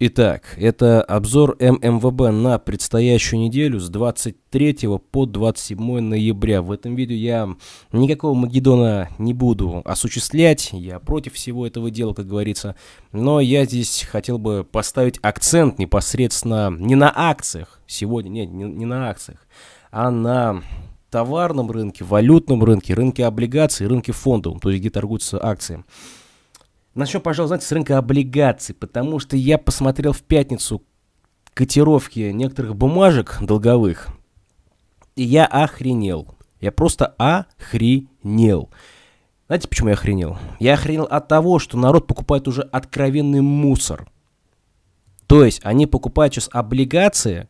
Итак, это обзор ММВБ на предстоящую неделю с 23 по 27 ноября. В этом видео я никакого Магеддона не буду осуществлять, я против всего этого дела, как говорится. Но я здесь хотел бы поставить акцент непосредственно не на акциях сегодня, нет, не, не на акциях, а на товарном рынке, валютном рынке, рынке облигаций, рынке фондов, то есть где торгуются акции. Начнем, пожалуй, знаете, с рынка облигаций, потому что я посмотрел в пятницу котировки некоторых бумажек долговых, и я охренел. Я просто охренел. Знаете, почему я охренел? Я охренел от того, что народ покупает уже откровенный мусор. То есть они покупают сейчас облигации,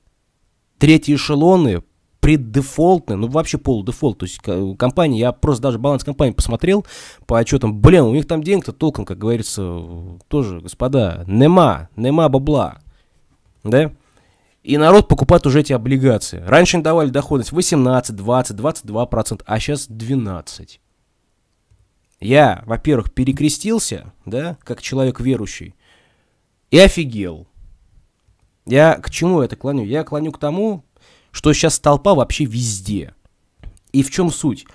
третьи эшелоны преддефолтная, ну вообще полудефолт, то есть компания, я просто даже баланс компании посмотрел по отчетам, блин, у них там денег-то толком, как говорится, тоже, господа, нема, нема бабла, да? И народ покупает уже эти облигации. Раньше им давали доходность 18, 20, 22 процента, а сейчас 12. Я, во-первых, перекрестился, да, как человек верующий, и офигел. Я к чему это клоню? Я клоню к тому, что сейчас толпа вообще везде. И в чем суть?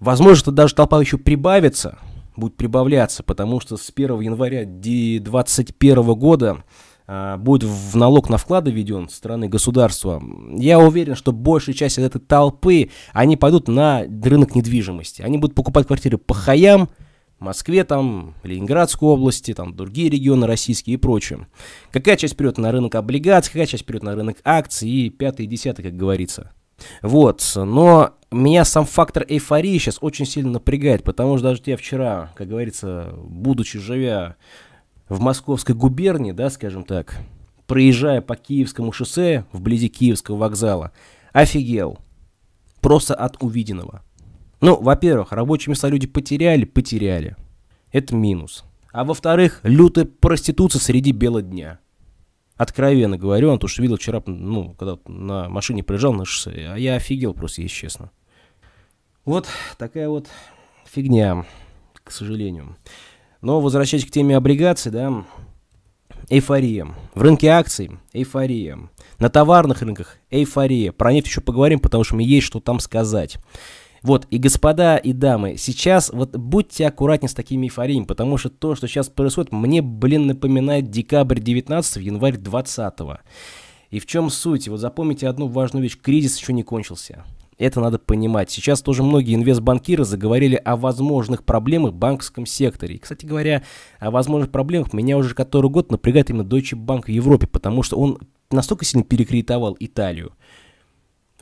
Возможно, что даже толпа еще прибавится, будет прибавляться, потому что с 1 января 2021 года а, будет в налог на вклады введен со стороны государства. Я уверен, что большая часть этой толпы, они пойдут на рынок недвижимости. Они будут покупать квартиры по хаям, Москве, там, Ленинградской области, там, другие регионы российские и прочее. Какая часть придет на рынок облигаций, какая часть придет на рынок акций и пятый и десятый, как говорится. Вот, но меня сам фактор эйфории сейчас очень сильно напрягает, потому что даже я вчера, как говорится, будучи живя в московской губернии, да, скажем так, проезжая по Киевскому шоссе вблизи Киевского вокзала, офигел. Просто от увиденного. Ну, во-первых, рабочие места люди потеряли, потеряли. Это минус. А во-вторых, лютая проституция среди бела дня. Откровенно говорю, он уж видел вчера, ну, когда на машине приезжал на шоссе, а я офигел просто, если честно. Вот такая вот фигня, к сожалению. Но возвращаясь к теме облигаций, да, эйфория. В рынке акций эйфория. На товарных рынках эйфория. Про нефть еще поговорим, потому что мне есть что там сказать. Вот, и господа, и дамы, сейчас вот будьте аккуратнее с такими эйфориями, потому что то, что сейчас происходит, мне, блин, напоминает декабрь 19 январь 20 -го. И в чем суть? Вот запомните одну важную вещь. Кризис еще не кончился. Это надо понимать. Сейчас тоже многие инвестбанкиры заговорили о возможных проблемах в банковском секторе. И, кстати говоря, о возможных проблемах меня уже который год напрягает именно Deutsche Bank в Европе, потому что он настолько сильно перекредитовал Италию,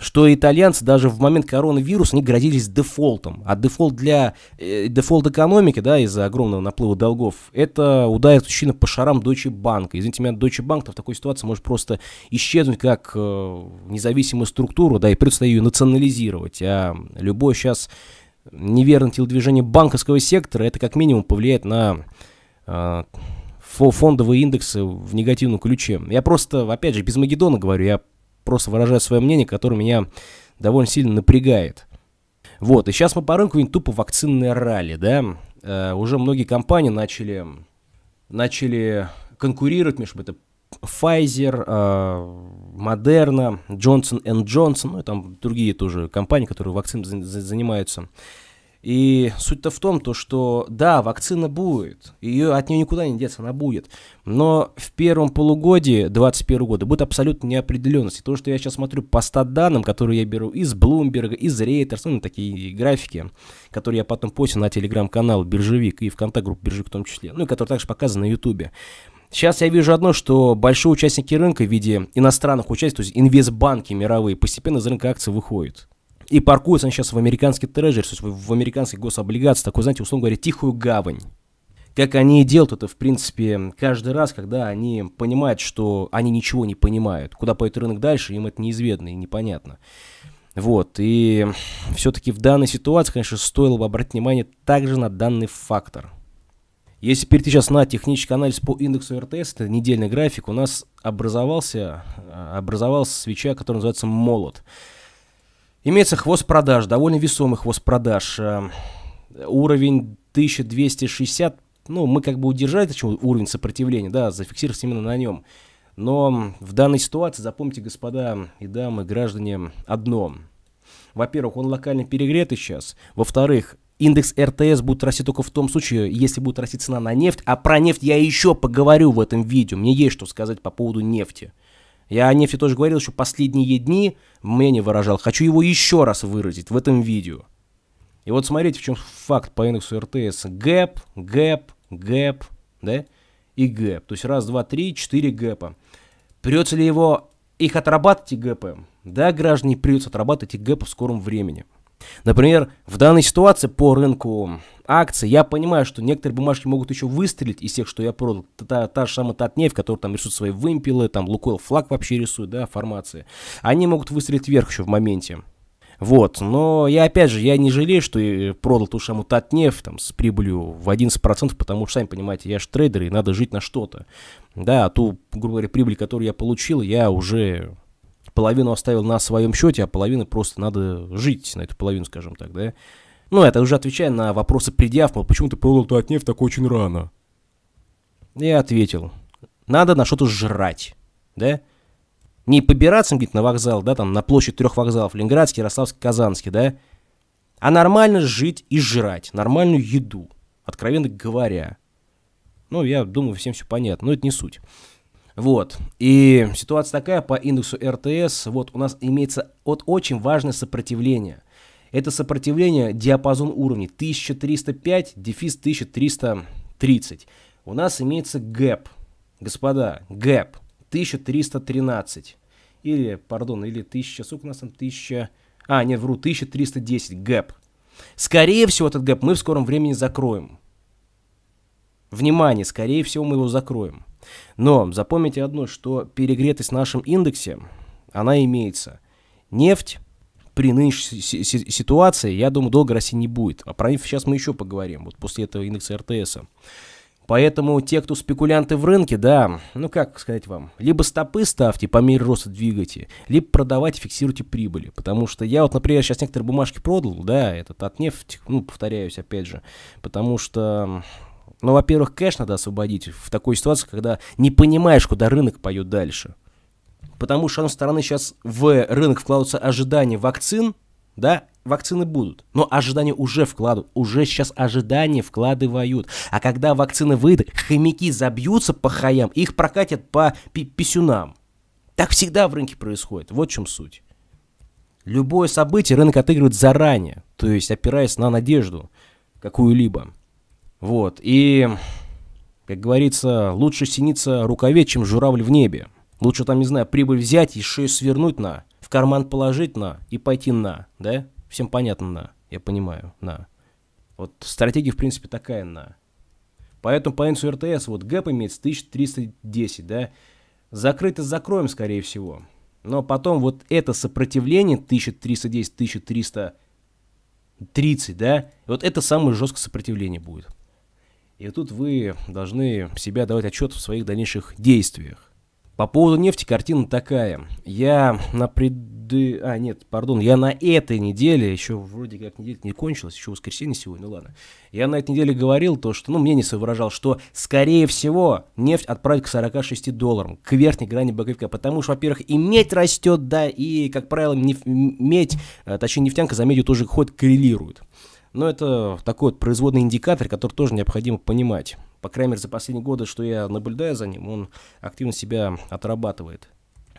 что итальянцы даже в момент коронавируса не грозились дефолтом. А дефолт для э, дефолт экономики, да, из-за огромного наплыва долгов, это ударит существенно по шарам Deutsche Bank. Извините меня, Deutsche Bank -то в такой ситуации может просто исчезнуть как э, независимую структуру, да, и придется ее национализировать. А любое сейчас неверное телодвижение банковского сектора, это как минимум повлияет на э, фондовые индексы в негативном ключе. Я просто, опять же, без Магеддона говорю, я просто выражаю свое мнение, которое меня довольно сильно напрягает. Вот, и сейчас мы по рынку видим тупо вакцинное ралли, да. Э, уже многие компании начали, начали конкурировать между это Pfizer, э, Moderna, Johnson Johnson, ну и там другие тоже компании, которые вакцинами занимаются. И суть-то в том, то, что да, вакцина будет, ее от нее никуда не деться, она будет. Но в первом полугодии 2021 года будет абсолютно неопределенность. И то, что я сейчас смотрю по стат-данным, которые я беру из Bloomberg, из Reuters, ну, такие графики, которые я потом постил на телеграм-канал Биржевик и в Контакт группу Биржевик в том числе, ну и которые также показаны на Ютубе. Сейчас я вижу одно, что большие участники рынка в виде иностранных участников, то есть инвестбанки мировые, постепенно из рынка акций выходят. И паркуются они сейчас в американский трежер, то есть в американских гособлигациях, такой, знаете, условно говоря, тихую гавань. Как они и делают это, в принципе, каждый раз, когда они понимают, что они ничего не понимают. Куда пойдет рынок дальше, им это неизвестно и непонятно. Вот, и все-таки в данной ситуации, конечно, стоило бы обратить внимание также на данный фактор. Если перейти сейчас на технический анализ по индексу РТС, это недельный график, у нас образовался, а, образовалась свеча, которая называется «Молот». Имеется хвост продаж, довольно весомый хвост продаж. Э, уровень 1260, ну, мы как бы удержали чем уровень сопротивления, да, зафиксировались именно на нем. Но в данной ситуации, запомните, господа и дамы, граждане, одно. Во-первых, он локально перегретый сейчас. Во-вторых, индекс РТС будет расти только в том случае, если будет расти цена на нефть. А про нефть я еще поговорю в этом видео. Мне есть что сказать по поводу нефти. Я о нефти тоже говорил еще последние дни, мнение выражал. Хочу его еще раз выразить в этом видео. И вот смотрите, в чем факт по индексу РТС. Гэп, гэп, гэп, да? И гэп. То есть раз, два, три, четыре гэпа. Придется ли его их отрабатывать и гэпы? Да, граждане, придется отрабатывать и гэпы в скором времени. Например, в данной ситуации по рынку акций я понимаю, что некоторые бумажки могут еще выстрелить из тех, что я продал. Та, та же самая Татнефть, которая там рисует свои вымпелы, там Лукойл флаг вообще рисует, да, формации. Они могут выстрелить вверх еще в моменте. Вот, но я опять же, я не жалею, что я продал ту саму Татнеф там с прибылью в 11%, потому что, сами понимаете, я же трейдер и надо жить на что-то. Да, а ту, грубо говоря, прибыль, которую я получил, я уже половину оставил на своем счете, а половину просто надо жить на эту половину, скажем так, да. Ну, это уже отвечая на вопросы предъяв, мол, почему ты продал Татнефть так очень рано? Я ответил, надо на что-то жрать, да. Не побираться, где-то на вокзал, да, там, на площадь трех вокзалов, Ленинградский, Ярославский, Казанский, да, а нормально жить и жрать, нормальную еду, откровенно говоря. Ну, я думаю, всем все понятно, но это не суть. Вот. И ситуация такая по индексу РТС. Вот у нас имеется вот очень важное сопротивление. Это сопротивление диапазон уровней 1305, дефис 1330. У нас имеется гэп. Господа, гэп 1313. Или, пардон, или 1000, сколько у нас там, 1000... А, нет, вру, 1310 гэп. Скорее всего, этот гэп мы в скором времени закроем. Внимание, скорее всего, мы его закроем. Но запомните одно, что перегретость в нашем индексе, она имеется. Нефть при нынешней ситуации, я думаю, долго России не будет. А про нефть сейчас мы еще поговорим, вот после этого индекса РТСа. Поэтому те, кто спекулянты в рынке, да, ну как сказать вам, либо стопы ставьте, по мере роста двигайте, либо продавайте, фиксируйте прибыли. Потому что я вот, например, сейчас некоторые бумажки продал, да, этот от нефти, ну, повторяюсь опять же, потому что ну, во-первых, кэш надо освободить в такой ситуации, когда не понимаешь, куда рынок поет дальше. Потому что, с одной стороны, сейчас в рынок вкладываются ожидания вакцин, да, вакцины будут, но ожидания уже вкладывают, уже сейчас ожидания вкладывают. А когда вакцины выйдут, хомяки забьются по хаям, их прокатят по писюнам. Так всегда в рынке происходит, вот в чем суть. Любое событие рынок отыгрывает заранее, то есть опираясь на надежду какую-либо. Вот, и, как говорится, лучше синица рукаве, чем журавль в небе. Лучше там, не знаю, прибыль взять и шею свернуть на, в карман положить на и пойти на, да? Всем понятно на, я понимаю, на. Вот стратегия, в принципе, такая на. Поэтому по индексу РТС вот гэп имеется 1310, да? Закрыто закроем, скорее всего. Но потом вот это сопротивление 1310-1330, да, вот это самое жесткое сопротивление будет. И тут вы должны себя давать отчет в своих дальнейших действиях. По поводу нефти картина такая. Я на преды... А, нет, пардон, я на этой неделе, еще вроде как неделя не кончилась, еще воскресенье сегодня, ну ладно. Я на этой неделе говорил то, что, ну, мне не соображал, что, скорее всего, нефть отправить к 46 долларам, к верхней грани боковика, потому что, во-первых, и медь растет, да, и, как правило, неф... медь, а, точнее, нефтянка за медью тоже хоть коррелирует. Но это такой вот производный индикатор, который тоже необходимо понимать. По крайней мере, за последние годы, что я наблюдаю за ним, он активно себя отрабатывает.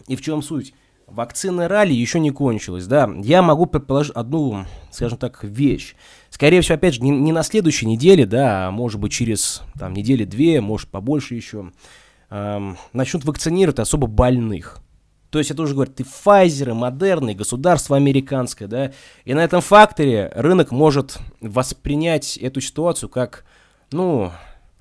И в чем суть? Вакцина ралли еще не кончилась, да. Я могу предположить одну, скажем так, вещь. Скорее всего, опять же, не, не на следующей неделе, да, а может быть через там недели две, может побольше еще, эм, начнут вакцинировать особо больных. То есть это уже говорит, ты Pfizer, модерный, государство американское, да, и на этом факторе рынок может воспринять эту ситуацию как, ну,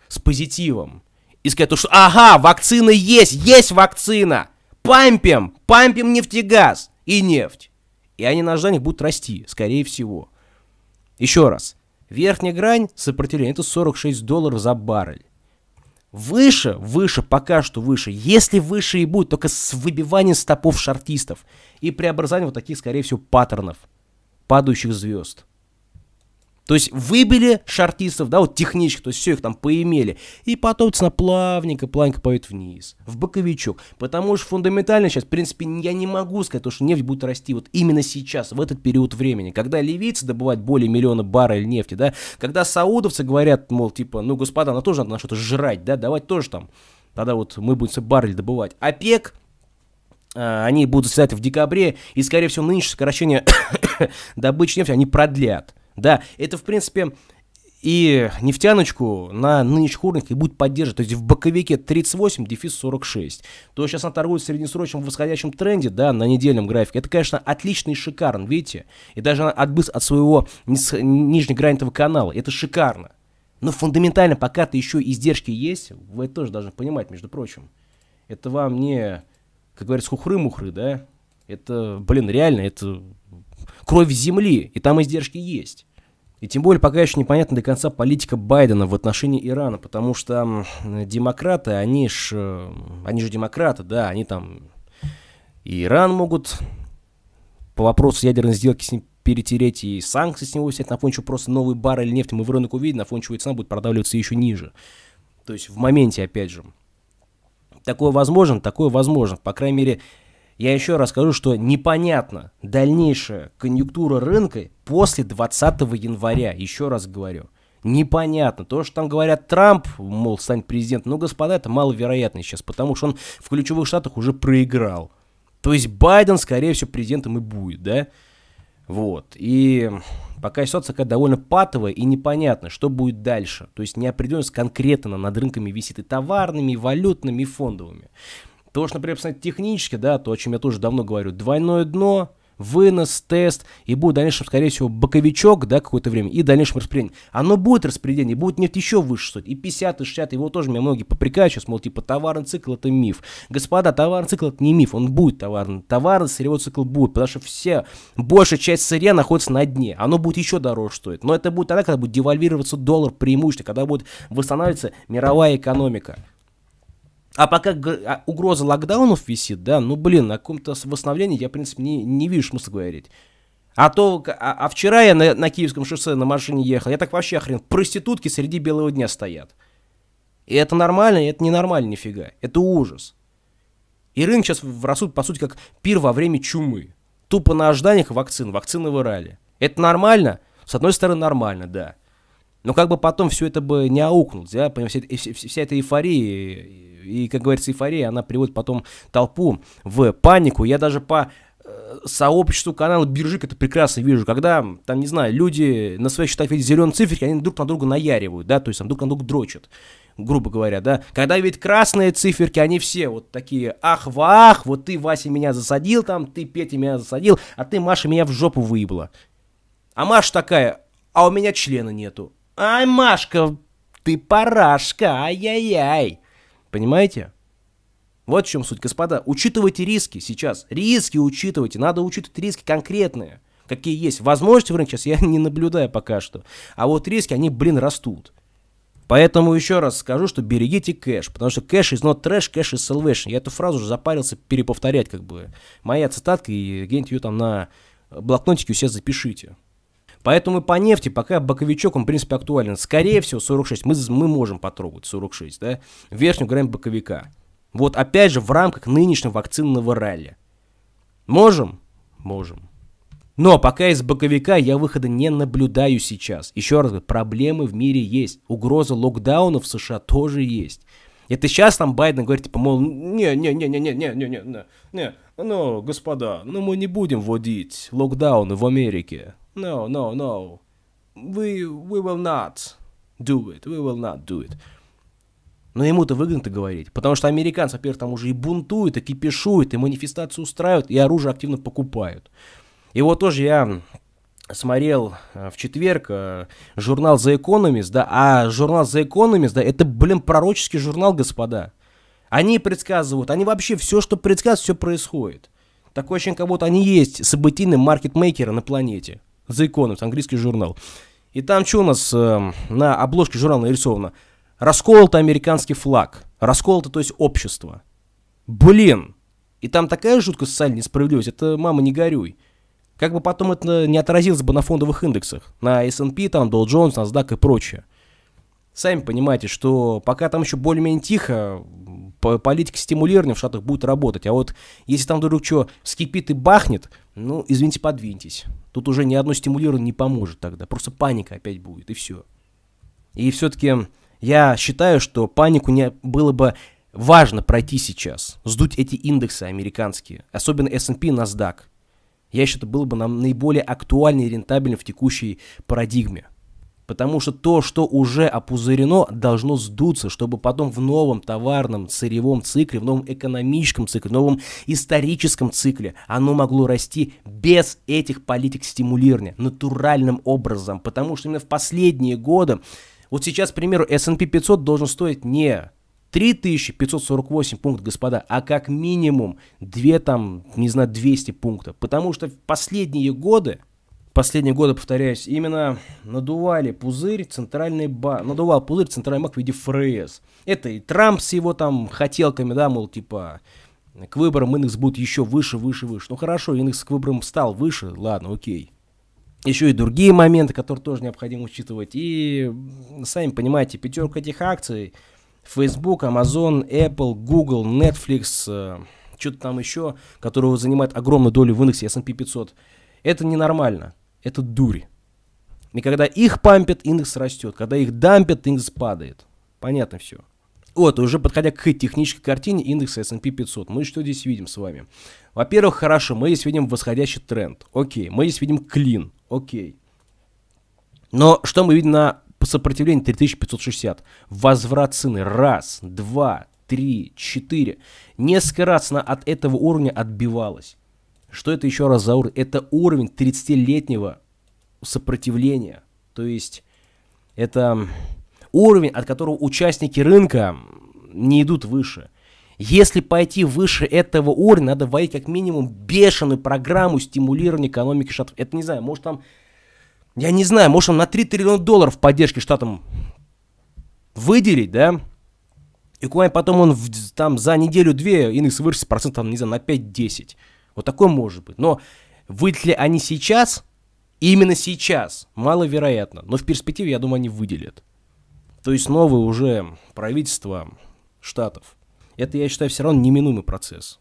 с позитивом. И сказать, что ага, вакцина есть, есть вакцина, пампим, пампим нефтегаз и нефть. И они на ожиданиях будут расти, скорее всего. Еще раз, верхняя грань сопротивления это 46 долларов за баррель. Выше, выше, пока что выше. Если выше и будет, только с выбиванием стопов шартистов и преобразованием вот таких, скорее всего, паттернов падающих звезд. То есть выбили шартистов, да, вот техничек, то есть все их там поимели. И потом, цена плавненько, плавненько поет вниз, в боковичок. Потому что фундаментально сейчас, в принципе, я не могу сказать, то, что нефть будет расти вот именно сейчас, в этот период времени, когда ливийцы добывают более миллиона баррель нефти, да, когда саудовцы говорят, мол, типа, ну, господа, нам тоже надо на что-то жрать, да, давать тоже там, тогда вот мы будем баррель добывать. ОПЕК, э, они будут заседать в декабре, и, скорее всего, нынешнее сокращение добычи нефти они продлят. Да, это, в принципе, и нефтяночку на нынешних уровнях и будет поддерживать. То есть в боковике 38, дефис 46. То сейчас она торгует в среднесрочном восходящем тренде, да, на недельном графике. Это, конечно, отлично и шикарно, видите? И даже она отбыс от своего нижнегранитового канала. Это шикарно. Но фундаментально, пока то еще издержки есть, вы это тоже должны понимать, между прочим. Это вам не, как говорится, хухры-мухры, да? Это, блин, реально, это кровь земли, и там издержки есть. И тем более пока еще непонятна до конца политика Байдена в отношении Ирана, потому что демократы, они ж, э, они же демократы, да, они там и Иран могут по вопросу ядерной сделки с ним перетереть и санкции с него снять, на фоне чего просто новый баррель нефти мы в рынок увидим, на фоне чего и цена будет продавливаться еще ниже. То есть в моменте, опять же. Такое возможно, такое возможно. По крайней мере, я еще раз скажу, что непонятно дальнейшая конъюнктура рынка после 20 января, еще раз говорю. Непонятно. То, что там говорят Трамп, мол, станет президентом, ну, господа, это маловероятно сейчас, потому что он в ключевых штатах уже проиграл. То есть Байден, скорее всего, президентом и будет, да? Вот. И пока ситуация такая довольно патовая и непонятно, что будет дальше. То есть неопределенность конкретно над рынками висит и товарными, и валютными, и фондовыми. Потому что, например, посмотреть технически, да, то, о чем я тоже давно говорю, двойное дно, вынос, тест, и будет в дальнейшем, скорее всего, боковичок, да, какое-то время, и в дальнейшем распределение. Оно будет распределение, будет нефть еще выше стоить, и 50, и 60, его тоже меня многие попрекают сейчас, мол, типа, товарный цикл это миф. Господа, товарный цикл это не миф, он будет товарный, товарный сырьевой цикл будет, потому что все, большая часть сырья находится на дне, оно будет еще дороже стоить, но это будет тогда, когда будет девальвироваться доллар преимущественно, когда будет восстанавливаться мировая экономика. А пока а угроза локдаунов висит, да, ну, блин, на каком-то восстановлении я, в принципе, не, не вижу смысла говорить. А то, а, а вчера я на, на Киевском шоссе на машине ехал, я так вообще охрен, проститутки среди белого дня стоят. И это нормально, и это ненормально нифига. Это ужас. И рынок сейчас растут, по сути, как пир во время чумы. Тупо на ожиданиях вакцин, вакцины в Ирале. Это нормально? С одной стороны, нормально, да. Но как бы потом все это бы не аукнулось, да, вся, вся эта эйфория и, как говорится, эйфория, она приводит потом толпу в панику. Я даже по э, сообществу канала Биржик это прекрасно вижу, когда, там, не знаю, люди на своей счетах видят зеленые циферки, они друг на друга наяривают, да, то есть там друг на друга дрочат, грубо говоря, да. Когда видят красные циферки, они все вот такие, ах, вах, вот ты, Вася, меня засадил там, ты, Петя, меня засадил, а ты, Маша, меня в жопу выебла. А Маша такая, а у меня члена нету. Ай, Машка, ты парашка, ай-яй-яй. Понимаете? Вот в чем суть, господа. Учитывайте риски сейчас. Риски учитывайте. Надо учитывать риски конкретные, какие есть. Возможности в рынке сейчас я не наблюдаю пока что. А вот риски, они, блин, растут. Поэтому еще раз скажу, что берегите кэш, потому что кэш is not trash, кэш из salvation. Я эту фразу уже запарился переповторять, как бы. Моя цитатка, и где-нибудь ее там на блокнотике у себя запишите. Поэтому по нефти пока боковичок, он, в принципе, актуален. Скорее всего, 46. Мы, мы можем потрогать 46, да? Верхнюю грань боковика. Вот опять же в рамках нынешнего вакцинного ралли. Можем? Можем. Но пока из боковика я выхода не наблюдаю сейчас. Еще раз говорю, проблемы в мире есть. Угроза локдауна в США тоже есть. Это сейчас там Байден говорит, типа, мол, не-не-не-не-не-не-не-не-не, ну, господа, ну мы не будем вводить локдауны в Америке. No, no, no. We, we will not do it. We will not do it. Но ему-то выгодно-то говорить, потому что американцы, во-первых, там уже и бунтуют, и кипишуют, и манифестацию устраивают, и оружие активно покупают. И вот тоже я смотрел э, в четверг э, журнал The Economist, да, а журнал The Economist, да, это, блин, пророческий журнал, господа. Они предсказывают, они вообще все, что предсказывают, все происходит. Такое ощущение, как будто они есть событийные маркетмейкеры на планете. The Economist, английский журнал. И там что у нас э, на обложке журнала нарисовано? Расколото американский флаг. Расколото, то есть общество. Блин! И там такая жуткая социальная несправедливость, это мама не горюй. Как бы потом это не отразилось бы на фондовых индексах, на S&P, там, Dow Jones, NASDAQ и прочее. Сами понимаете, что пока там еще более-менее тихо, политика стимулирования в Штатах будет работать. А вот если там вдруг что скипит и бахнет, ну, извините, подвиньтесь. Тут уже ни одно стимулирование не поможет тогда. Просто паника опять будет, и все. И все-таки я считаю, что панику не было бы важно пройти сейчас, сдуть эти индексы американские, особенно S&P и NASDAQ. Я считаю, это было бы нам наиболее актуально и рентабельно в текущей парадигме потому что то, что уже опузырено, должно сдуться, чтобы потом в новом товарном сырьевом цикле, в новом экономическом цикле, в новом историческом цикле оно могло расти без этих политик стимулирования, натуральным образом, потому что именно в последние годы, вот сейчас, к примеру, S&P 500 должен стоить не 3548 пунктов, господа, а как минимум 2, там, не знаю, 200 пунктов. Потому что в последние годы последние годы, повторяюсь, именно надували пузырь центральный ба, надувал пузырь центральный банк в виде ФРС. Это и Трамп с его там хотелками, да, мол, типа, к выборам индекс будет еще выше, выше, выше. Ну хорошо, индекс к выборам стал выше, ладно, окей. Еще и другие моменты, которые тоже необходимо учитывать. И, сами понимаете, пятерка этих акций, Facebook, Amazon, Apple, Google, Netflix, э, что-то там еще, которого занимает огромную долю в индексе S&P 500, это ненормально это дури. И когда их пампят, индекс растет. Когда их дампят, индекс падает. Понятно все. Вот, уже подходя к технической картине индекса S&P 500, мы что здесь видим с вами? Во-первых, хорошо, мы здесь видим восходящий тренд. Окей, мы здесь видим клин. Окей. Но что мы видим на сопротивлении 3560? Возврат цены. Раз, два, три, четыре. Несколько раз она от этого уровня отбивалась. Что это еще раз за уровень? Это уровень 30-летнего сопротивления. То есть это уровень, от которого участники рынка не идут выше. Если пойти выше этого уровня, надо вводить как минимум бешеную программу стимулирования экономики штатов. Это не знаю, может там, я не знаю, может там на 3 триллиона долларов поддержки штатам выделить, да? И куда потом он в, там за неделю-две индекс вырастет процентов, не знаю, на 5-10. Вот такое может быть. Но выйдут ли они сейчас, именно сейчас, маловероятно. Но в перспективе, я думаю, они выделят. То есть новое уже правительство штатов. Это, я считаю, все равно неминуемый процесс.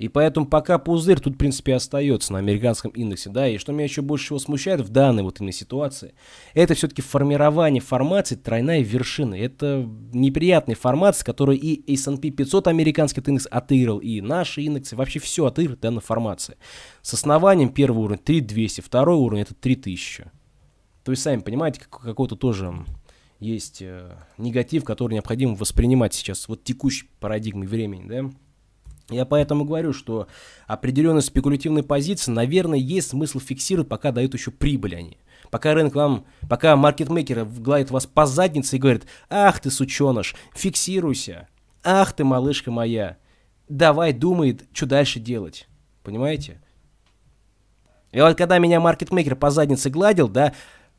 И поэтому пока пузырь тут, в принципе, остается на американском индексе, да, и что меня еще больше всего смущает в данной вот именно ситуации, это все-таки формирование формации тройная вершины. Это неприятная формация, которую и S&P 500 американский индекс отыграл, и наши индексы, вообще все отыгрывает данная формации С основанием первый уровень 3200, второй уровень это 3000. То есть, сами понимаете, как, какой-то тоже есть э, негатив, который необходимо воспринимать сейчас, вот текущей парадигмой времени, да, я поэтому говорю, что определенные спекулятивные позиции, наверное, есть смысл фиксировать, пока дают еще прибыль они. Пока рынок вам, пока маркетмейкеры гладят вас по заднице и говорят, ах ты сученыш, фиксируйся, ах ты малышка моя, давай думает, что дальше делать. Понимаете? И вот когда меня маркетмейкер по заднице гладил, да,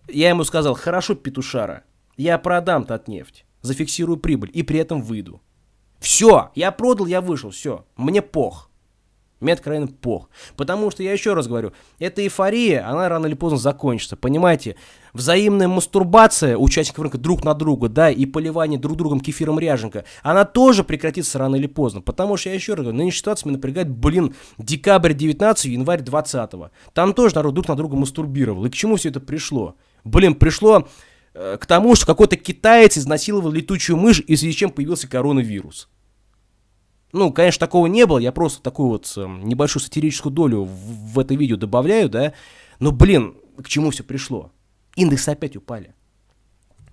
я ему сказал, хорошо, петушара, я продам тот нефть, зафиксирую прибыль и при этом выйду. Все, я продал, я вышел, все. Мне пох. Мне откровенно пох. Потому что, я еще раз говорю, эта эйфория, она рано или поздно закончится. Понимаете, взаимная мастурбация участников рынка друг на друга, да, и поливание друг другом кефиром ряженка, она тоже прекратится рано или поздно. Потому что, я еще раз говорю, нынешняя ситуация меня напрягает, блин, декабрь 19 январь 20 Там тоже народ друг на друга мастурбировал. И к чему все это пришло? Блин, пришло Э, к тому, что какой-то китаец изнасиловал летучую мышь, и в связи с чем появился коронавирус. Ну, конечно, такого не было, я просто такую вот эм, небольшую сатирическую долю в, в это видео добавляю, да. Но, блин, к чему все пришло? Индексы опять упали.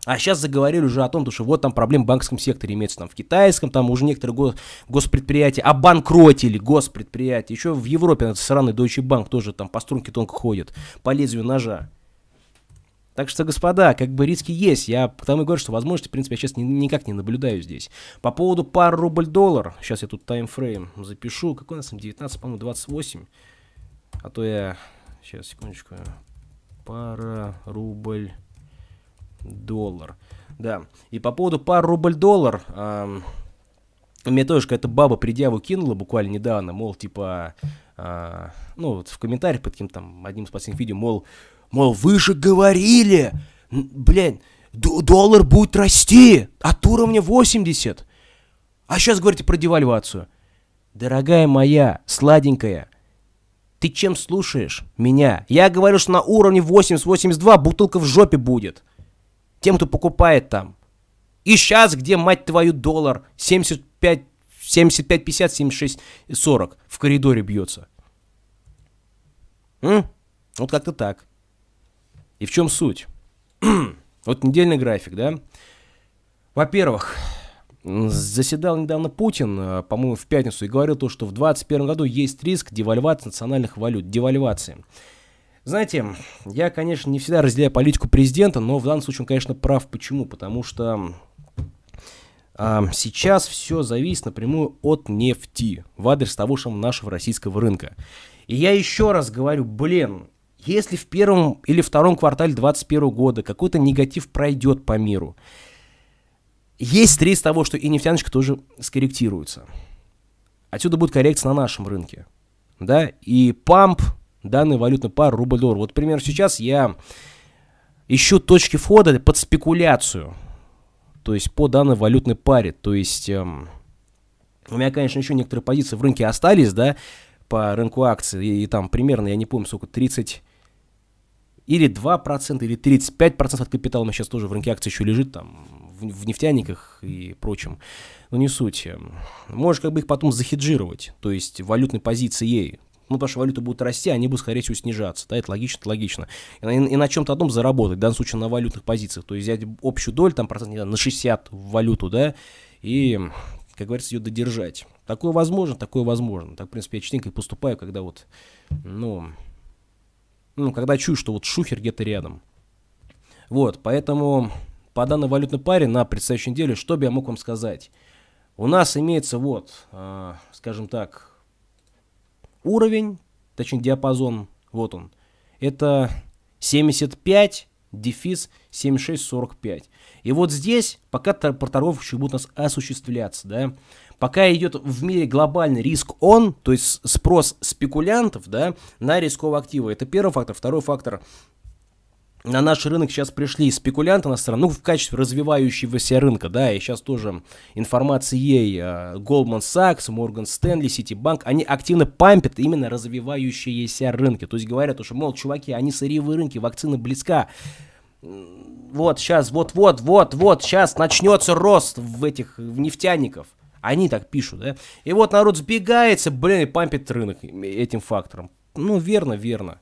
А сейчас заговорили уже о том, что вот там проблем в банковском секторе имеется, там в китайском, там уже некоторые го- госпредприятия обанкротили, госпредприятия. Еще в Европе этот сраный сраной Deutsche Bank тоже там по струнке тонко ходит, по лезвию ножа. Так что, господа, как бы риски есть. Я потому и говорю, что возможности, в принципе, я сейчас ни, никак не наблюдаю здесь. По поводу пар рубль-доллар. Сейчас я тут таймфрейм запишу. Какой у нас там? 19, по-моему, 28. А то я... Сейчас, секундочку. Пара рубль доллар. Да. И по поводу пар рубль-доллар... Эм... Мне тоже какая-то баба предъяву кинула буквально недавно, мол, типа, э, ну, вот в комментариях под каким-то там одним из последних видео, мол, Мол, вы же говорили, блин, доллар будет расти от уровня 80. А сейчас говорите про девальвацию. Дорогая моя, сладенькая, ты чем слушаешь меня? Я говорю, что на уровне 80-82 бутылка в жопе будет. Тем, кто покупает там. И сейчас, где, мать твою, доллар 75, 75, 50, 76, 40 в коридоре бьется. М? Вот как-то так. И в чем суть? вот недельный график, да? Во-первых, заседал недавно Путин, э, по-моему, в пятницу, и говорил то, что в 2021 году есть риск девальвации национальных валют, девальвации. Знаете, я, конечно, не всегда разделяю политику президента, но в данном случае он, конечно, прав. Почему? Потому что а, сейчас все зависит напрямую от нефти в адрес того же нашего российского рынка. И я еще раз говорю, блин, если в первом или втором квартале 2021 года какой-то негатив пройдет по миру, есть риск того, что и нефтяночка тоже скорректируется. Отсюда будет коррекция на нашем рынке. Да, и памп данной валютной пары рубль-доллар. Вот, например, сейчас я ищу точки входа под спекуляцию, то есть по данной валютной паре. То есть эм, у меня, конечно, еще некоторые позиции в рынке остались, да, по рынку акций, и, и там примерно, я не помню, сколько, 30 или 2%, или 35% от капитала, у меня сейчас тоже в рынке акций еще лежит там в, в нефтяниках и прочем. Но не суть. Можешь как бы их потом захеджировать, то есть валютной позицией. Ну, потому что валюты будут расти, а они будут, скорее всего, снижаться. Да, это логично, это логично. И, на, и на чем-то одном заработать, в данном случае на валютных позициях. То есть взять общую долю, там, процент, не знаю, на 60 в валюту, да, и, как говорится, ее додержать. Такое возможно, такое возможно. Так, в принципе, я частенько и поступаю, когда вот, ну, ну, когда чую, что вот шухер где-то рядом. Вот, поэтому по данной валютной паре на предстоящей неделе, что бы я мог вам сказать? У нас имеется вот, э, скажем так, уровень, точнее диапазон, вот он. Это 75 дефис 7645. И вот здесь пока торговщики будут у нас осуществляться, да, пока идет в мире глобальный риск он, то есть спрос спекулянтов да, на рисковые активы. Это первый фактор. Второй фактор на наш рынок сейчас пришли спекулянты иностранные, ну, в качестве развивающегося рынка, да, и сейчас тоже информация ей, а, Goldman Sachs, Morgan Stanley, Citibank, они активно пампят именно развивающиеся рынки, то есть говорят, что, мол, чуваки, они сырьевые рынки, вакцина близка, вот сейчас, вот-вот, вот-вот, сейчас начнется рост в этих в нефтяников. Они так пишут, да? И вот народ сбегается, блин, и пампит рынок этим фактором. Ну, верно, верно.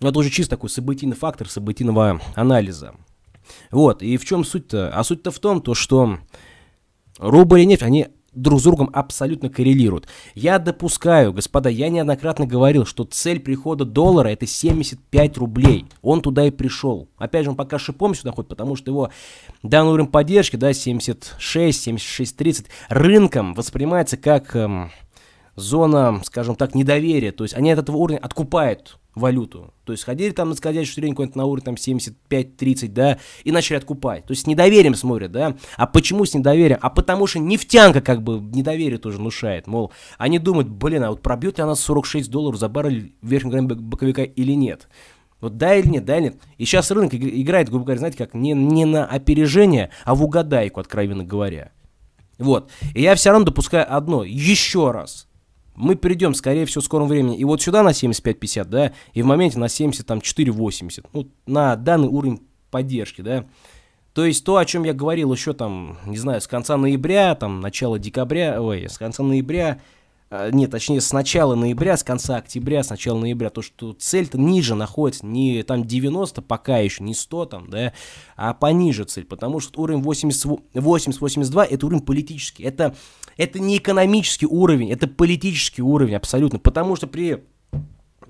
Но это уже чисто такой событийный фактор событийного анализа. Вот, и в чем суть-то? А суть-то в том, то, что рубль и нефть, они друг с другом абсолютно коррелируют. Я допускаю, господа, я неоднократно говорил, что цель прихода доллара это 75 рублей. Он туда и пришел. Опять же, он пока шипом сюда ходит, потому что его данный уровень поддержки, да, 76, 76, 30, рынком воспринимается как эм, зона, скажем так, недоверия. То есть они от этого уровня откупают валюту. То есть ходили там на скользящую среднюю какой на уровень там 75-30, да, и начали откупать. То есть с недоверием смотрят, да. А почему с недоверием? А потому что нефтянка как бы недоверие тоже внушает. Мол, они думают, блин, а вот пробьет ли она 46 долларов за баррель верхнего боковика или нет? Вот да или нет, да или нет. И сейчас рынок играет, грубо говоря, знаете, как не, не на опережение, а в угадайку, откровенно говоря. Вот. И я все равно допускаю одно. Еще раз мы придем, скорее всего, в скором времени. И вот сюда на 75-50, да, и в моменте на 70, там, 4-80. Ну, на данный уровень поддержки, да. То есть то, о чем я говорил еще там, не знаю, с конца ноября, там, начала декабря, ой, с конца ноября, Э, нет, точнее, с начала ноября, с конца октября, с начала ноября, то, что цель-то ниже находится, не там 90 пока еще, не 100 там, да, а пониже цель, потому что уровень 80-82 это уровень политический, это, это не экономический уровень, это политический уровень абсолютно, потому что при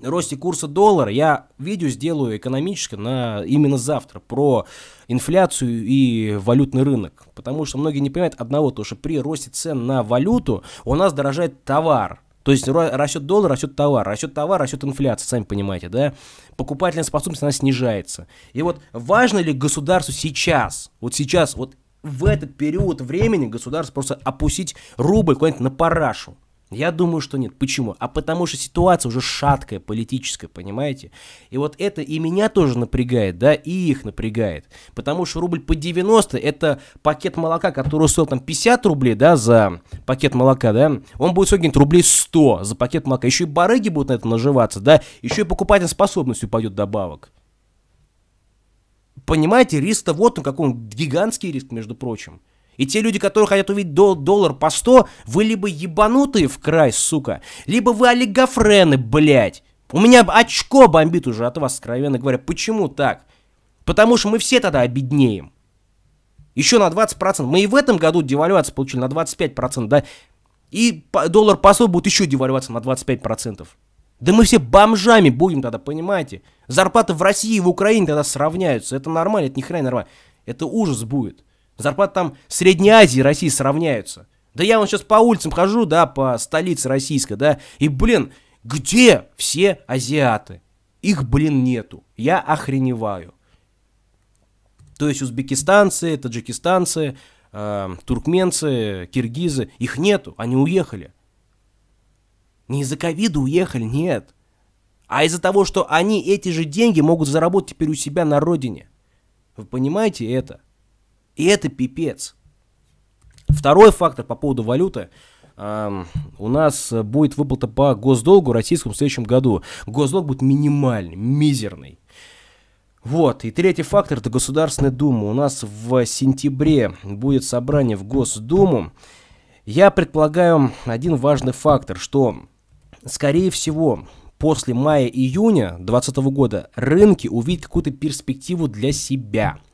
росте курса доллара я видео сделаю экономически на именно завтра про инфляцию и валютный рынок. Потому что многие не понимают одного, то что при росте цен на валюту у нас дорожает товар. То есть растет доллар, растет товар, растет товар, растет инфляция, сами понимаете, да? Покупательная способность, она снижается. И вот важно ли государству сейчас, вот сейчас, вот в этот период времени государство просто опустить рубль куда-нибудь на парашу? Я думаю, что нет. Почему? А потому что ситуация уже шаткая, политическая, понимаете? И вот это и меня тоже напрягает, да, и их напрягает. Потому что рубль по 90 это пакет молока, который стоил там 50 рублей, да, за пакет молока, да, он будет стоить рублей 100 за пакет молока. Еще и барыги будут на это наживаться, да, еще и покупательная способность упадет добавок. Понимаете, риск-то вот он какой, он гигантский риск, между прочим. И те люди, которые хотят увидеть дол- доллар по 100, вы либо ебанутые в край, сука, либо вы олигофрены, блядь. У меня очко бомбит уже от вас, откровенно говоря. Почему так? Потому что мы все тогда обеднеем. Еще на 20%. Мы и в этом году девальвацию получили на 25%, да? И доллар по 100 будет еще девальваться на 25%. Да мы все бомжами будем тогда, понимаете? Зарплаты в России и в Украине тогда сравняются. Это нормально, это ни хрена нормально. Это ужас будет. Зарплаты там Средней Азии и России сравняются. Да я вон сейчас по улицам хожу, да, по столице российской, да, и, блин, где все азиаты? Их, блин, нету. Я охреневаю. То есть узбекистанцы, таджикистанцы, э, туркменцы, киргизы, их нету, они уехали. Не из-за ковида уехали, нет. А из-за того, что они эти же деньги могут заработать теперь у себя на родине. Вы понимаете это? И это пипец. Второй фактор по поводу валюты. Uh, у нас э, будет выплата по госдолгу российскому в следующем году. Госдолг будет минимальный, мизерный. Вот, и третий фактор – это Государственная Дума. У нас в сентябре будет собрание в Госдуму. Я предполагаю один важный фактор, что, скорее всего, после мая-июня 2020 года рынки увидят какую-то перспективу для себя –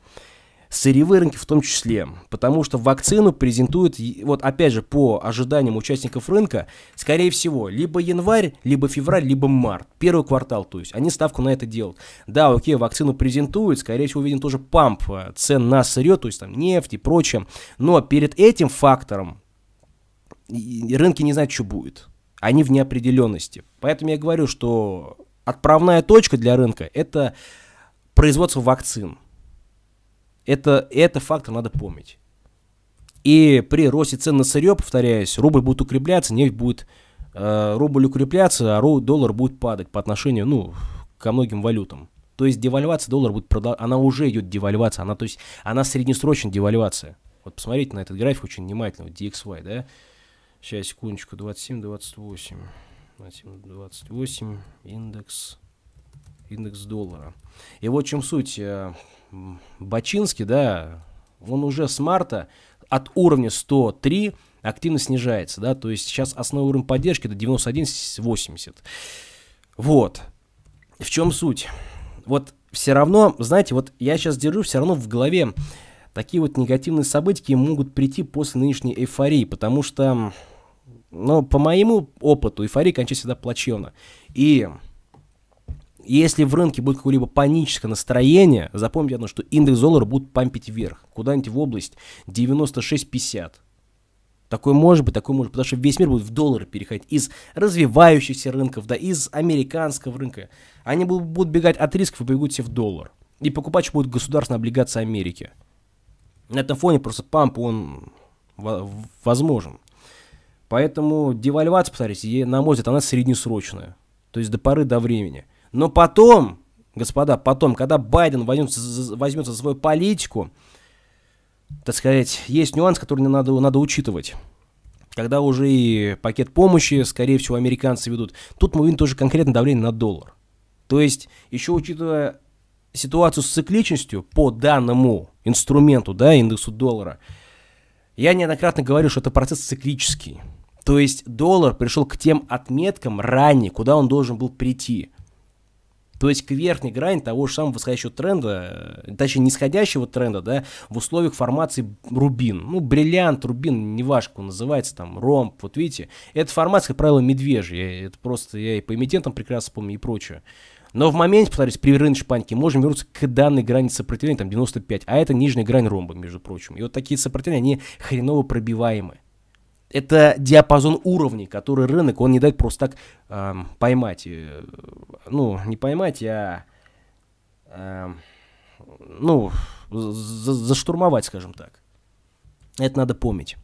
сырьевые рынки в том числе, потому что вакцину презентуют, вот опять же, по ожиданиям участников рынка, скорее всего, либо январь, либо февраль, либо март, первый квартал, то есть они ставку на это делают. Да, окей, вакцину презентуют, скорее всего, увидим тоже памп э, цен на сырье, то есть там нефть и прочее, но перед этим фактором рынки не знают, что будет. Они в неопределенности. Поэтому я говорю, что отправная точка для рынка – это производство вакцин. Это, это фактор надо помнить. И при росте цен на сырье, повторяюсь, рубль будет укрепляться, нефть будет, э, рубль укрепляться, а ру, доллар будет падать по отношению, ну, ко многим валютам. То есть девальвация доллара будет продолжаться, она уже идет девальвация, она, то есть, она среднесрочная девальвация. Вот посмотрите на этот график очень внимательно, вот DXY, да? Сейчас, секундочку, 27, 28. 27, 28, индекс индекс доллара. И вот в чем суть. Э, Бачинский, да, он уже с марта от уровня 103 активно снижается, да, то есть сейчас основной уровень поддержки это 91,80. Вот. В чем суть? Вот все равно, знаете, вот я сейчас держу все равно в голове такие вот негативные события могут прийти после нынешней эйфории, потому что, ну, по моему опыту, эйфория кончается всегда плачевно. И и если в рынке будет какое-либо паническое настроение, запомните одно, что индекс доллара будет пампить вверх, куда-нибудь в область 96.50. Такое может быть, такое может быть, потому что весь мир будет в доллары переходить из развивающихся рынков, да, из американского рынка. Они будут бегать от рисков и бегут все в доллар. И покупать что будет государственные облигации Америки. На этом фоне просто памп, он возможен. Поэтому девальвация, повторюсь, на мой взгляд, она среднесрочная. То есть до поры до времени. Но потом, господа, потом, когда Байден возьмется, возьмется за свою политику, так сказать, есть нюанс, который надо, надо учитывать. Когда уже и пакет помощи, скорее всего, американцы ведут. Тут мы видим тоже конкретно давление на доллар. То есть, еще учитывая ситуацию с цикличностью по данному инструменту, да, индексу доллара, я неоднократно говорю, что это процесс циклический. То есть доллар пришел к тем отметкам ранее, куда он должен был прийти. То есть к верхней грани того же самого восходящего тренда, э, точнее нисходящего тренда, да, в условиях формации рубин. Ну, бриллиант, рубин, не важно, как называется, там, ромб, вот видите. Это формация, как правило, медвежья. Э, это просто я и по эмитентам прекрасно помню и прочее. Но в моменте, повторюсь, при рыночной панике можем вернуться к данной грани сопротивления, там 95, а это нижняя грань ромба, между прочим. И вот такие сопротивления, они хреново пробиваемы это диапазон уровней, который рынок, он не дает просто так эм, поймать. Э, ну, не поймать, а... Эм, ну, за заштурмовать, скажем так. Это надо помнить.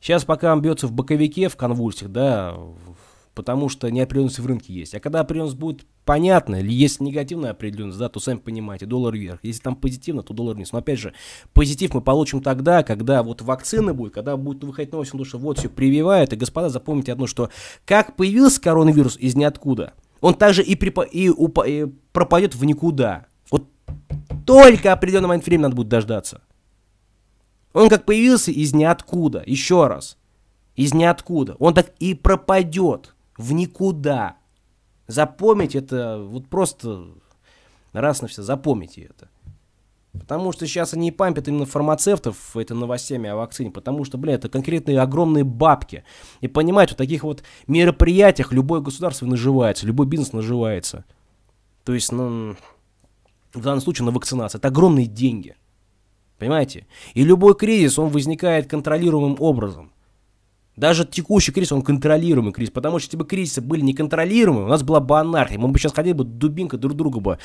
Сейчас пока он бьется в боковике, в конвульсиях, да, потому что неопределенность в рынке есть. А когда определенность будет, понятно, если негативная определенность, да, то сами понимаете, доллар вверх. Если там позитивно, то доллар вниз. Но опять же, позитив мы получим тогда, когда вот вакцины будет, когда будет выходить новость, потому что вот все прививают. И, господа, запомните одно, что как появился коронавирус из ниоткуда, он также и, припо- и, упа- и пропадет в никуда. Вот только определенный момент времени надо будет дождаться. Он как появился из ниоткуда, еще раз, из ниоткуда. Он так и пропадет в никуда. Запомнить это, вот просто раз на все, запомните это. Потому что сейчас они и пампят именно фармацевтов это новостями о вакцине, потому что, бля, это конкретные огромные бабки. И понимаете, в таких вот мероприятиях любое государство наживается, любой бизнес наживается. То есть, ну, в данном случае на вакцинации. Это огромные деньги. Понимаете? И любой кризис, он возникает контролируемым образом. Даже текущий кризис, он контролируемый кризис, потому что если бы кризисы были неконтролируемы, у нас была бы анархия, мы бы сейчас ходили бы дубинка друг друга бы,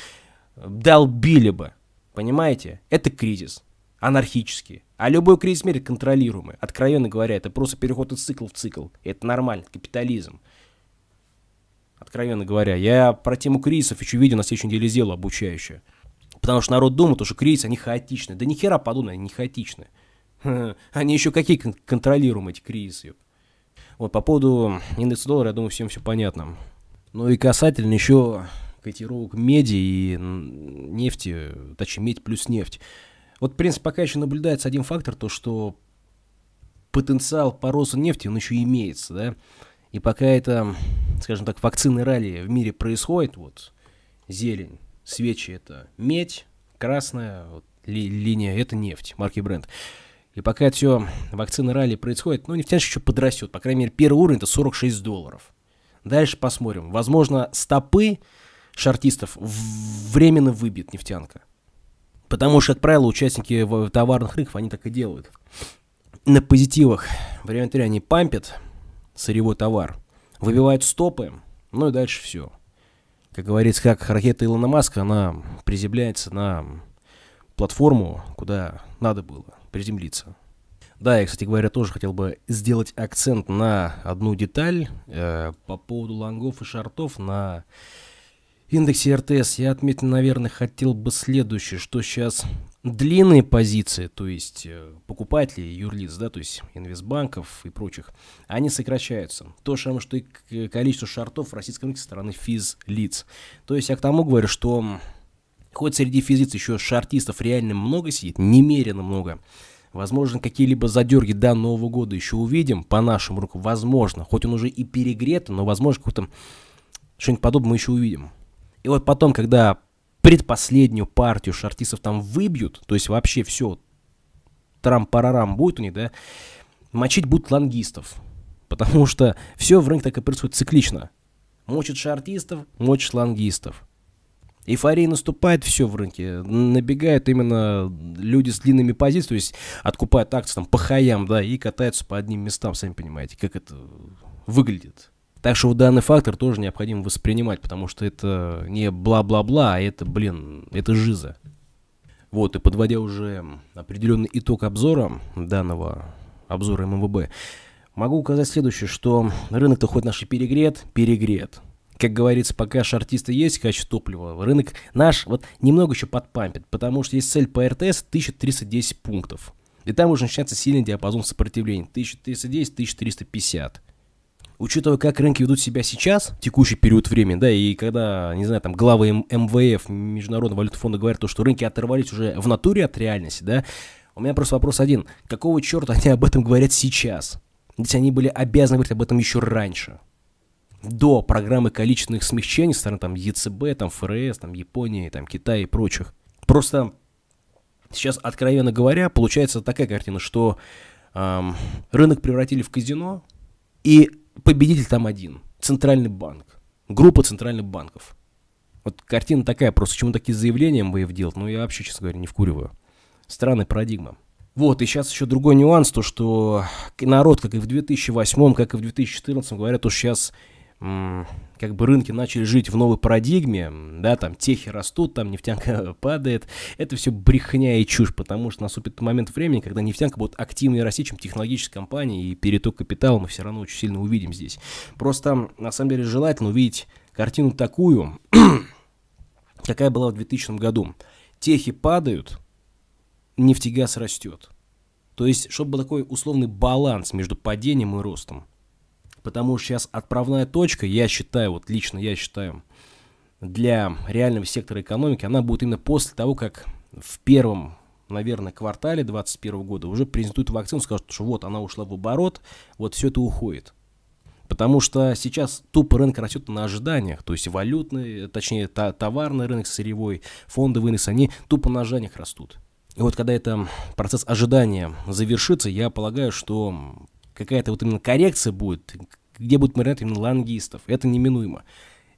э, долбили бы, понимаете? Это кризис, анархический. А любой кризис в мире контролируемый. Откровенно говоря, это просто переход из цикла в цикл. Это нормально, капитализм. Откровенно говоря, я про тему кризисов еще видео на следующей неделе сделаю обучающее. Потому что народ думает, что кризисы, они хаотичны. Да нихера хера подобное, они не хаотичны. Они еще какие контролируем эти кризисы. Вот по поводу индекса доллара, я думаю, всем все понятно. Ну и касательно еще котировок меди и нефти, точнее медь плюс нефть. Вот, в принципе, пока еще наблюдается один фактор, то что потенциал по росту нефти, он еще имеется, да. И пока это, скажем так, вакцины ралли в мире происходит, вот зелень, свечи это медь, красная вот, ли, линия это нефть, марки бренд. И пока это все вакцины ралли происходит, ну, нефтянщик еще подрастет. По крайней мере, первый уровень это 46 долларов. Дальше посмотрим. Возможно, стопы шартистов временно выбьет нефтянка. Потому что, как правило, участники товарных рынков, они так и делают. На позитивах время от они пампят сырьевой товар, выбивают стопы, ну и дальше все. Как говорится, как ракета Илона Маска, она приземляется на платформу, куда надо было приземлиться. Да, я, кстати говоря, тоже хотел бы сделать акцент на одну деталь э, по поводу лонгов и шортов на индексе РТС. Я отметил, наверное, хотел бы следующее, что сейчас длинные позиции, то есть э, покупатели, юрлиц, да, то есть инвестбанков и прочих, они сокращаются. То же самое, что и э, количество шортов в российском рынке со стороны физлиц. То есть я к тому говорю, что Хоть среди физиц еще шартистов реально много сидит, немерено много. Возможно, какие-либо задерги до Нового года еще увидим по нашим рукам. Возможно. Хоть он уже и перегрет, но, возможно, какое-то что-нибудь подобное мы еще увидим. И вот потом, когда предпоследнюю партию шартистов там выбьют, то есть вообще все, трам-парарам будет у них, да, мочить будут лангистов. Потому что все в рынке так и происходит циклично. Мочит шартистов, мочит лангистов. Эйфория наступает, все в рынке. Набегают именно люди с длинными позициями, то есть откупают акции там по хаям, да, и катаются по одним местам, сами понимаете, как это выглядит. Так что вот данный фактор тоже необходимо воспринимать, потому что это не бла-бла-бла, а это, блин, это жиза. Вот, и подводя уже определенный итог обзора данного обзора ММВБ, могу указать следующее, что рынок-то хоть наш и перегрет, перегрет, как говорится, пока ж артисты есть, качество топлива. Рынок наш вот немного еще подпампит, потому что есть цель по РТС 1310 пунктов. И там уже начинается сильный диапазон сопротивления 1310-1350. Учитывая, как рынки ведут себя сейчас, текущий период времени, да, и когда, не знаю, там главы МВФ, Международного валютного фонда говорят, то, что рынки оторвались уже в натуре от реальности, да, у меня просто вопрос один. Какого черта они об этом говорят сейчас? Ведь они были обязаны говорить об этом еще раньше до программы количественных смягчений стороны там ЕЦБ, там ФРС, там Японии, там Китая и прочих. Просто сейчас, откровенно говоря, получается такая картина, что эм, рынок превратили в казино, и победитель там один. Центральный банк. Группа центральных банков. Вот картина такая, просто чему такие заявления МВФ делать, ну я вообще, честно говоря, не вкуриваю. Странная парадигма. Вот, и сейчас еще другой нюанс, то что народ, как и в 2008, как и в 2014, говорят, что сейчас как бы рынки начали жить в новой парадигме, да, там техи растут, там нефтянка падает, это все брехня и чушь, потому что наступит момент времени, когда нефтянка будет активнее расти, чем технологические компании, и переток капитала мы все равно очень сильно увидим здесь. Просто, на самом деле, желательно увидеть картину такую, какая была в 2000 году. Техи падают, нефтегаз растет. То есть, чтобы был такой условный баланс между падением и ростом. Потому что сейчас отправная точка, я считаю, вот лично я считаю, для реального сектора экономики, она будет именно после того, как в первом, наверное, квартале 2021 года уже презентуют вакцину, скажут, что вот она ушла в оборот, вот все это уходит. Потому что сейчас тупо рынок растет на ожиданиях, то есть валютный, точнее товарный рынок сырьевой, фондовый рынок, они тупо на ожиданиях растут. И вот когда этот процесс ожидания завершится, я полагаю, что какая-то вот именно коррекция будет, где будет маринад именно лангистов. Это неминуемо.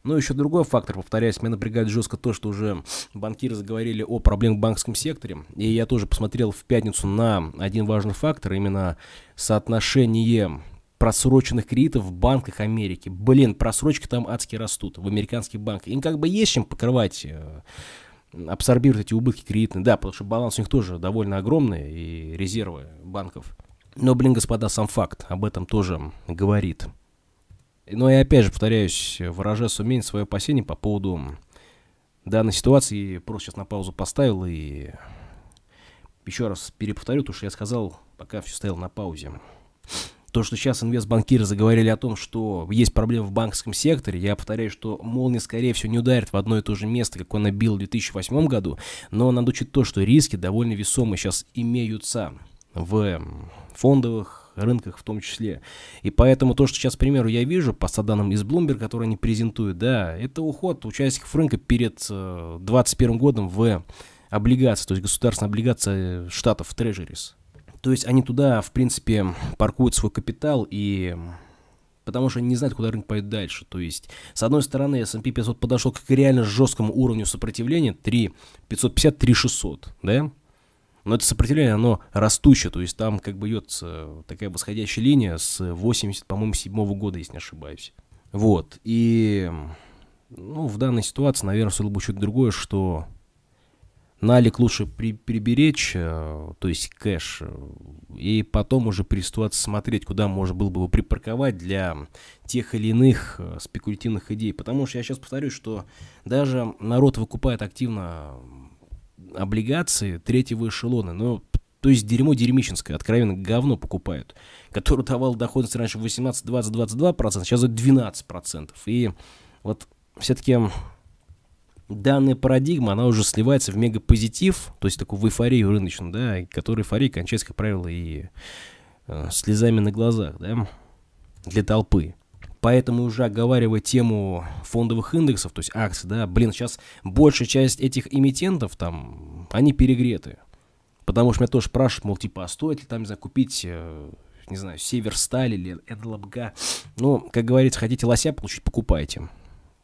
Но еще другой фактор, повторяюсь, меня напрягает жестко то, что уже банкиры заговорили о проблемах в банковском секторе. И я тоже посмотрел в пятницу на один важный фактор, именно соотношение просроченных кредитов в банках Америки. Блин, просрочки там адски растут в американских банках. Им как бы есть чем покрывать э, абсорбировать эти убытки кредитные, да, потому что баланс у них тоже довольно огромный, и резервы банков – но, блин, господа, сам факт об этом тоже говорит. Но я опять же, повторяюсь, выражая сумень свое опасение по поводу данной ситуации, просто сейчас на паузу поставил и еще раз переповторю то, что я сказал, пока все стоял на паузе. То, что сейчас инвестбанкиры заговорили о том, что есть проблемы в банковском секторе, я повторяю, что молния, скорее всего, не ударит в одно и то же место, как он бил в 2008 году, но надо учить то, что риски довольно весомые сейчас имеются в фондовых рынках в том числе. И поэтому то, что сейчас, к примеру, я вижу, по данным из Bloomberg, которые они презентуют, да, это уход участников рынка перед 2021 э, годом в облигации, то есть государственные облигации штатов в трежерис. То есть они туда, в принципе, паркуют свой капитал и потому что они не знают, куда рынок пойдет дальше. То есть, с одной стороны, S&P 500 подошел к реально жесткому уровню сопротивления 3 550, 3 600, да? Но это сопротивление, оно растущее, то есть там как бы идет э, такая восходящая линия с 80, по-моему, седьмого года, если не ошибаюсь. Вот, и ну, в данной ситуации, наверное, стоило бы что-то другое, что налик лучше при, приберечь, э, то есть кэш, э, и потом уже при ситуации смотреть, куда можно было бы его припарковать для тех или иных спекулятивных идей. Потому что я сейчас повторюсь, что даже народ выкупает активно облигации третьего эшелона. Ну, то есть дерьмо дерьмичинское, откровенно говно покупают, которое давало доходность раньше 18, 20, 22%, процента, сейчас 12%. процентов И вот все-таки данная парадигма, она уже сливается в мегапозитив, то есть такую в эйфорию рыночную, да, которая эйфория кончается, как правило, и э, слезами на глазах, да, для толпы поэтому уже оговаривая тему фондовых индексов, то есть акций, да, блин, сейчас большая часть этих эмитентов там, они перегреты. Потому что меня тоже спрашивают, мол, типа, а стоит ли там, не знаю, купить э, не знаю, Северсталь или Эдлабга. Эм ну, как говорится, хотите лося получить, покупайте.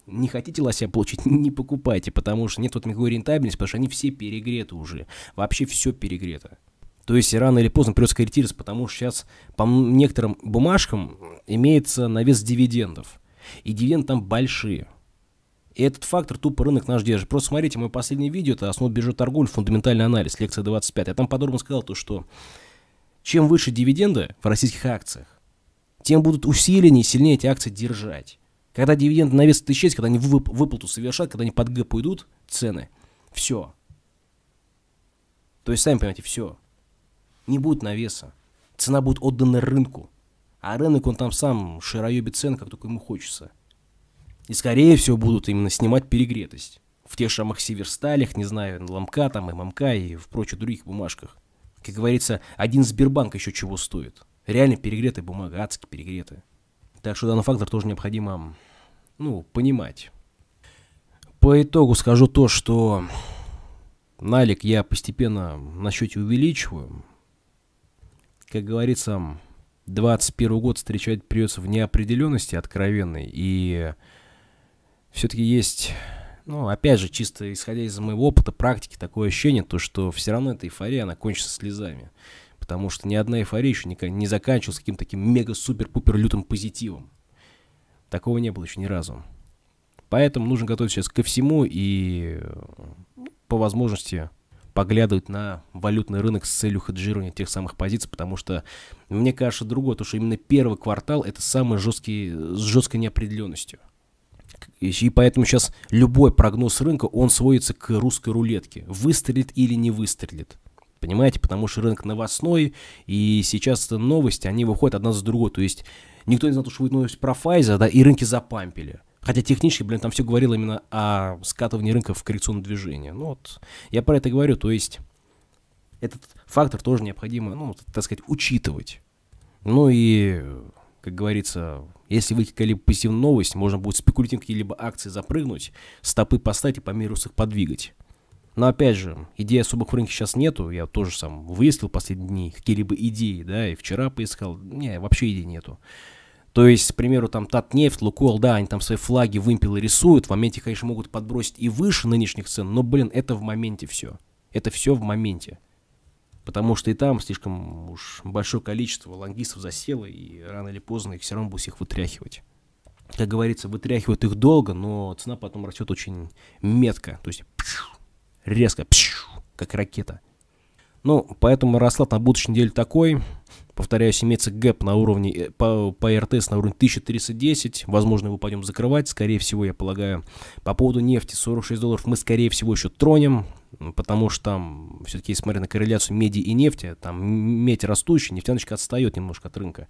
Не хотите лося получить, не покупайте, потому что нет вот никакой рентабельности, потому что они все перегреты уже. Вообще все перегрето. То есть рано или поздно придется корректироваться, потому что сейчас по некоторым бумажкам имеется навес дивидендов. И дивиденды там большие. И этот фактор тупо рынок наш держит. Просто смотрите, мое последнее видео, это основа биржи торговли, фундаментальный анализ, лекция 25. Я там подробно сказал то, что чем выше дивиденды в российских акциях, тем будут усиленнее и сильнее эти акции держать. Когда дивиденды на вес исчезнет, когда они вып выплату совершат, когда они под Г пойдут, цены, все. То есть, сами понимаете, все не будет навеса. Цена будет отдана рынку. А рынок, он там сам шароебит цен, как только ему хочется. И, скорее всего, будут именно снимать перегретость. В тех же самых Северсталях, не знаю, ломка там, ММК и в прочих других бумажках. Как говорится, один Сбербанк еще чего стоит. Реально перегретая бумага, адски перегретая. Так что данный фактор тоже необходимо, ну, понимать. По итогу скажу то, что налик я постепенно на счете увеличиваю как говорится, 21 год встречать придется в неопределенности откровенной. И все-таки есть, ну, опять же, чисто исходя из моего опыта, практики, такое ощущение, то, что все равно эта эйфория, она кончится слезами. Потому что ни одна эйфория еще не, не заканчивалась каким-то таким мега-супер-пупер лютым позитивом. Такого не было еще ни разу. Поэтому нужно готовиться сейчас ко всему и э, по возможности поглядывать на валютный рынок с целью хеджирования тех самых позиций, потому что мне кажется другое, то что именно первый квартал это самый жесткий, с жесткой неопределенностью. И поэтому сейчас любой прогноз рынка, он сводится к русской рулетке. Выстрелит или не выстрелит. Понимаете, потому что рынок новостной, и сейчас новости, они выходят одна за другой. То есть никто не знал, что будет новость про Pfizer, да, и рынки запампили. Хотя технически, блин, там все говорило именно о скатывании рынка в коррекционное движение. Ну вот, я про это говорю, то есть этот фактор тоже необходимо, ну, так сказать, учитывать. Ну и, как говорится, если выйти какая-либо позитивная новость, можно будет спекулятивно какие-либо акции запрыгнуть, стопы поставить и по миру их подвигать. Но опять же, идей особых в рынке сейчас нету. Я тоже сам выяснил последние дни какие-либо идеи, да, и вчера поискал. Не, вообще идей нету. То есть, к примеру, там Татнефть, Лукойл, да, они там свои флаги, вымпелы рисуют, в моменте, конечно, могут подбросить и выше нынешних цен, но, блин, это в моменте все. Это все в моменте. Потому что и там слишком уж большое количество лонгистов засело, и рано или поздно их все равно будет всех вытряхивать. Как говорится, вытряхивают их долго, но цена потом растет очень метко, то есть резко, как ракета. Ну, поэтому расклад на будущей неделе такой. Повторяюсь, имеется гэп на уровне, э, по, по РТС на уровне 1310. Возможно, его пойдем закрывать. Скорее всего, я полагаю, по поводу нефти 46 долларов мы, скорее всего, еще тронем. Потому что там, все-таки, смотря на корреляцию меди и нефти, там медь растущая, нефтяночка отстает немножко от рынка.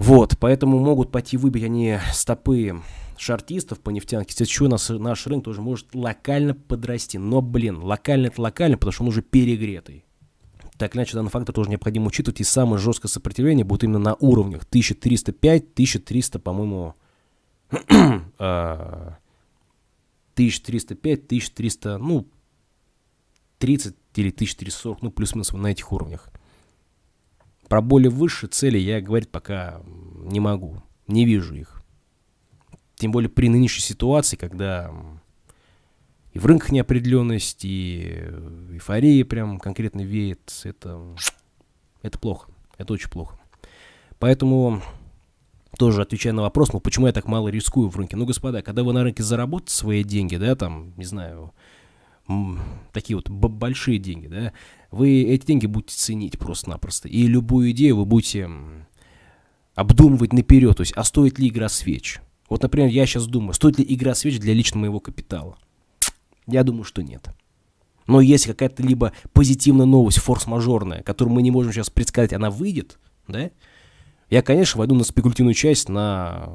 Вот, поэтому могут пойти выбить они стопы шартистов по нефтянке. Естественно, наш, наш рынок тоже может локально подрасти. Но, блин, локально это локально, потому что он уже перегретый. Так иначе данный фактор тоже необходимо учитывать. И самое жесткое сопротивление будет именно на уровнях 1305-1300, по-моему, 1305-1300, а, ну, 30 или 1340, ну, плюс-минус на этих уровнях. Про более высшие цели я говорить пока не могу. Не вижу их. Тем более при нынешней ситуации, когда и в рынках неопределенность, и эйфория прям конкретно веет. Это, это плохо. Это очень плохо. Поэтому тоже отвечая на вопрос, ну почему я так мало рискую в рынке? Ну, господа, когда вы на рынке заработаете свои деньги, да, там, не знаю, такие вот большие деньги, да, вы эти деньги будете ценить просто-напросто. И любую идею вы будете обдумывать наперед, то есть, а стоит ли игра свеч? Вот, например, я сейчас думаю, стоит ли игра свеч для личного моего капитала? Я думаю, что нет. Но если какая-то либо позитивная новость, форс-мажорная, которую мы не можем сейчас предсказать, она выйдет, да, я, конечно, войду на спекулятивную часть на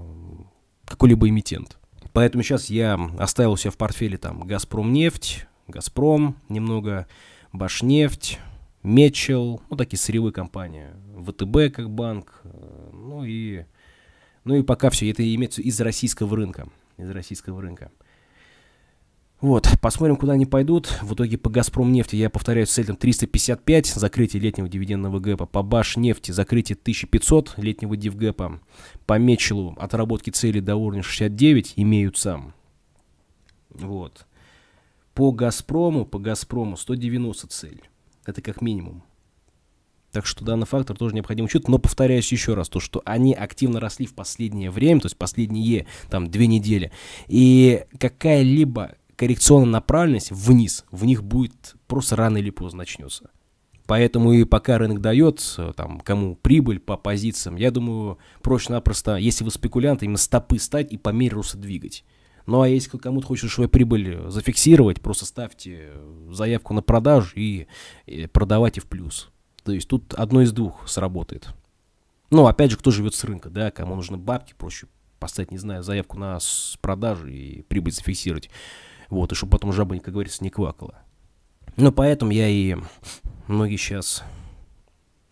какой-либо эмитент. Поэтому сейчас я оставил у себя в портфеле там «Газпромнефть», Газпром немного, Башнефть, Мечел, ну такие сырьевые компании, ВТБ как банк, э, ну и, ну и пока все это имеется из российского рынка, из российского рынка. Вот, посмотрим, куда они пойдут. В итоге по нефти я повторяю, с этим 355, закрытие летнего дивидендного гэпа. По Башнефти, закрытие 1500 летнего дивгэпа. По Мечелу, отработки цели до уровня 69 имеются. Вот. По «Газпрому», по «Газпрому» 190 цель. Это как минимум. Так что данный фактор тоже необходим. учитывать. Но повторяюсь еще раз, то, что они активно росли в последнее время, то есть последние там две недели. И какая-либо коррекционная направленность вниз, в них будет просто рано или поздно начнется. Поэтому и пока рынок дает там, кому прибыль по позициям, я думаю, проще-напросто, если вы спекулянт, именно стопы стать и по мере роста двигать. Ну а если кому-то хочется свою прибыль э, зафиксировать, просто ставьте заявку на продажу и, и продавайте в плюс. То есть тут одно из двух сработает. Ну, опять же, кто живет с рынка, да, кому нужны бабки, проще поставить, не знаю, заявку на продажу и прибыль зафиксировать. Вот, и чтобы потом жаба, как говорится, не квакала. Ну, поэтому я и многие сейчас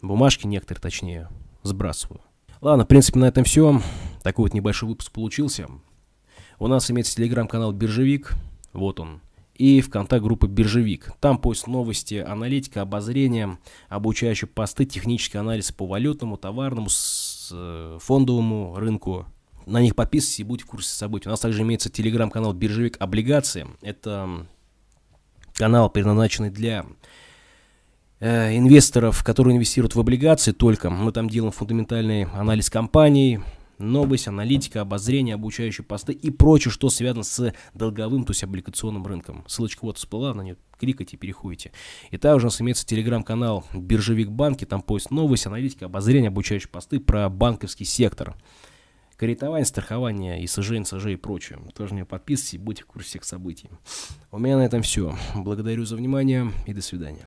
бумажки некоторые, точнее, сбрасываю. Ладно, в принципе, на этом все. Такой вот небольшой выпуск получился. У нас имеется телеграм-канал «Биржевик». Вот он. И ВКонтакт группа «Биржевик». Там пост новости, аналитика, обозрение, обучающие посты, технический анализ по валютному, товарному, с э, фондовому рынку. На них подписывайтесь и будьте в курсе событий. У нас также имеется телеграм-канал «Биржевик Облигации». Это канал, предназначенный для э, инвесторов, которые инвестируют в облигации только. Мы там делаем фундаментальный анализ компаний, новость, аналитика, обозрение, обучающие посты и прочее, что связано с долговым, то есть облигационным рынком. Ссылочка вот всплыла, на нее кликайте, переходите. И также у нас имеется телеграм-канал «Биржевик банки», там поиск новость, аналитика, обозрение, обучающие посты про банковский сектор. Кредитование, страхование, и ИСЖ, НСЖ и прочее. Тоже не подписывайтесь и будьте в курсе всех событий. У меня на этом все. Благодарю за внимание и до свидания.